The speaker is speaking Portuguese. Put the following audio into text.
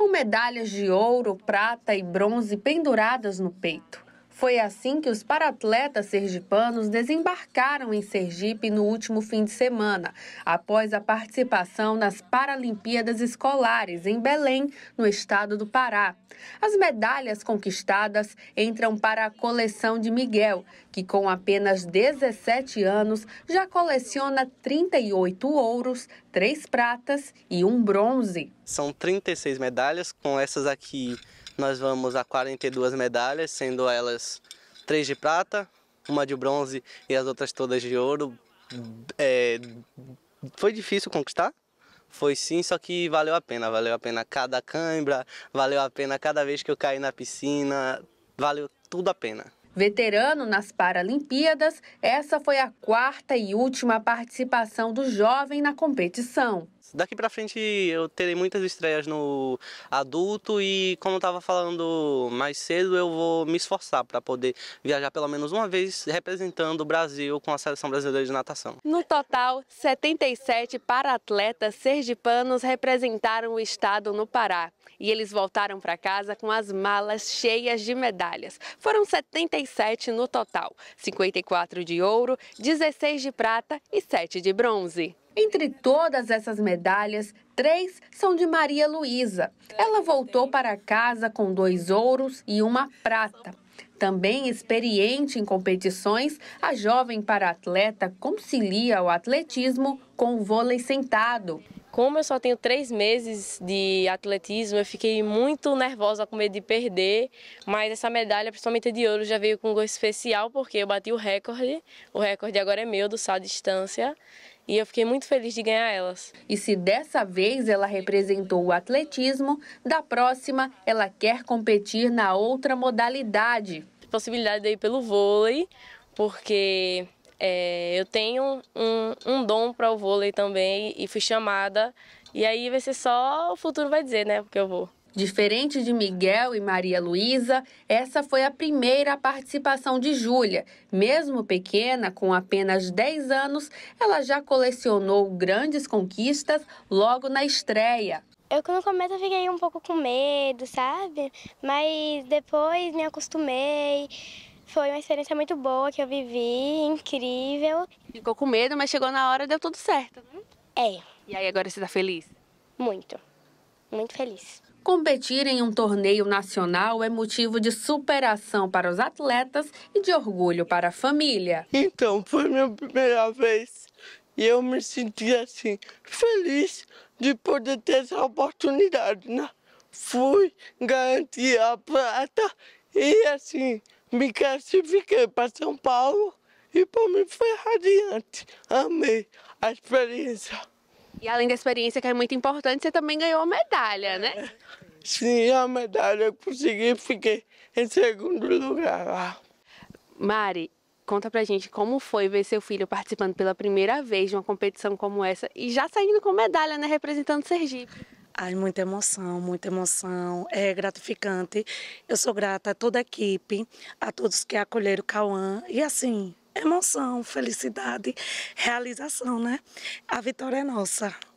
com medalhas de ouro, prata e bronze penduradas no peito. Foi assim que os paratletas sergipanos desembarcaram em Sergipe no último fim de semana, após a participação nas Paralimpíadas Escolares em Belém, no estado do Pará. As medalhas conquistadas entram para a coleção de Miguel, que com apenas 17 anos já coleciona 38 ouros, 3 pratas e um bronze. São 36 medalhas, com essas aqui nós vamos a 42 medalhas, sendo elas três de prata, uma de bronze e as outras todas de ouro. É, foi difícil conquistar, foi sim, só que valeu a pena. Valeu a pena cada cãibra, valeu a pena cada vez que eu caí na piscina, valeu tudo a pena. Veterano nas Paralimpíadas, essa foi a quarta e última participação do jovem na competição. Daqui para frente eu terei muitas estreias no adulto e como eu estava falando mais cedo, eu vou me esforçar para poder viajar pelo menos uma vez representando o Brasil com a Seleção Brasileira de Natação. No total, 77 para-atletas sergipanos representaram o estado no Pará e eles voltaram para casa com as malas cheias de medalhas. Foram 77 no total, 54 de ouro, 16 de prata e 7 de bronze. Entre todas essas medalhas, três são de Maria Luísa. Ela voltou para casa com dois ouros e uma prata. Também experiente em competições, a jovem para-atleta concilia o atletismo com o vôlei sentado. Como eu só tenho três meses de atletismo, eu fiquei muito nervosa com medo de perder, mas essa medalha, principalmente de ouro, já veio com um gosto especial, porque eu bati o recorde, o recorde agora é meu, do sal distância, e eu fiquei muito feliz de ganhar elas. E se dessa vez ela representou o atletismo, da próxima ela quer competir na outra modalidade. Possibilidade de ir pelo vôlei, porque é, eu tenho um, um dom para o vôlei também e fui chamada. E aí vai ser só o futuro vai dizer, né? Porque eu vou. Diferente de Miguel e Maria Luísa, essa foi a primeira participação de Júlia. Mesmo pequena, com apenas 10 anos, ela já colecionou grandes conquistas logo na estreia. Eu no começo fiquei um pouco com medo, sabe? Mas depois me acostumei. Foi uma experiência muito boa que eu vivi, incrível. Ficou com medo, mas chegou na hora e deu tudo certo. Né? É. E aí agora você está feliz? Muito. Muito feliz. Competir em um torneio nacional é motivo de superação para os atletas e de orgulho para a família. Então, foi minha primeira vez e eu me senti assim, feliz de poder ter essa oportunidade, né? Fui garantir a prata e assim, me classifiquei para São Paulo e para mim foi radiante. Amei a experiência. E além da experiência que é muito importante, você também ganhou a medalha, né? Sim, a medalha eu consegui, fiquei em segundo lugar lá. Mari, conta pra gente como foi ver seu filho participando pela primeira vez de uma competição como essa e já saindo com medalha, né, representando Sergipe. Ai, muita emoção, muita emoção. É gratificante. Eu sou grata a toda a equipe, a todos que acolheram o Cauã. E assim, emoção, felicidade, realização, né? A vitória é nossa.